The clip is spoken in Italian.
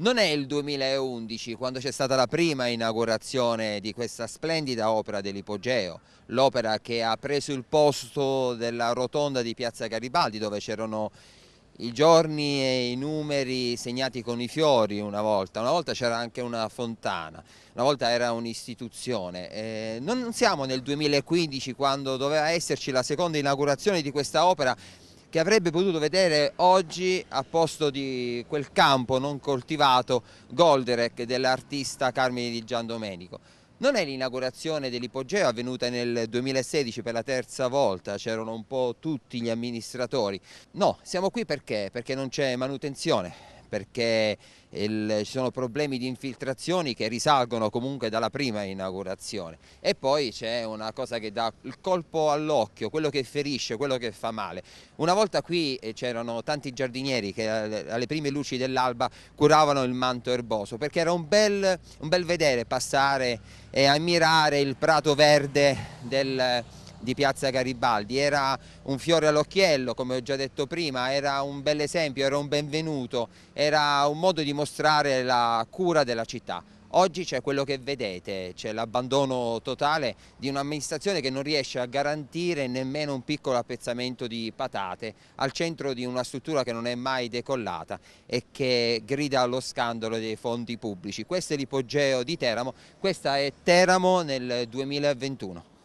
Non è il 2011 quando c'è stata la prima inaugurazione di questa splendida opera dell'Ipogeo, l'opera che ha preso il posto della rotonda di Piazza Garibaldi dove c'erano i giorni e i numeri segnati con i fiori una volta, una volta c'era anche una fontana, una volta era un'istituzione. Eh, non siamo nel 2015 quando doveva esserci la seconda inaugurazione di questa opera che avrebbe potuto vedere oggi a posto di quel campo non coltivato Golderek dell'artista Carmine di Gian Domenico. Non è l'inaugurazione dell'Ipogeo avvenuta nel 2016 per la terza volta, c'erano un po' tutti gli amministratori. No, siamo qui perché? Perché non c'è manutenzione perché il, ci sono problemi di infiltrazioni che risalgono comunque dalla prima inaugurazione e poi c'è una cosa che dà il colpo all'occhio, quello che ferisce, quello che fa male. Una volta qui eh, c'erano tanti giardinieri che eh, alle prime luci dell'alba curavano il manto erboso perché era un bel, un bel vedere passare e ammirare il prato verde del di Piazza Garibaldi, era un fiore all'occhiello come ho già detto prima, era un bel esempio, era un benvenuto, era un modo di mostrare la cura della città. Oggi c'è quello che vedete, c'è l'abbandono totale di un'amministrazione che non riesce a garantire nemmeno un piccolo appezzamento di patate al centro di una struttura che non è mai decollata e che grida allo scandalo dei fondi pubblici. Questo è l'ipogeo di Teramo, questa è Teramo nel 2021.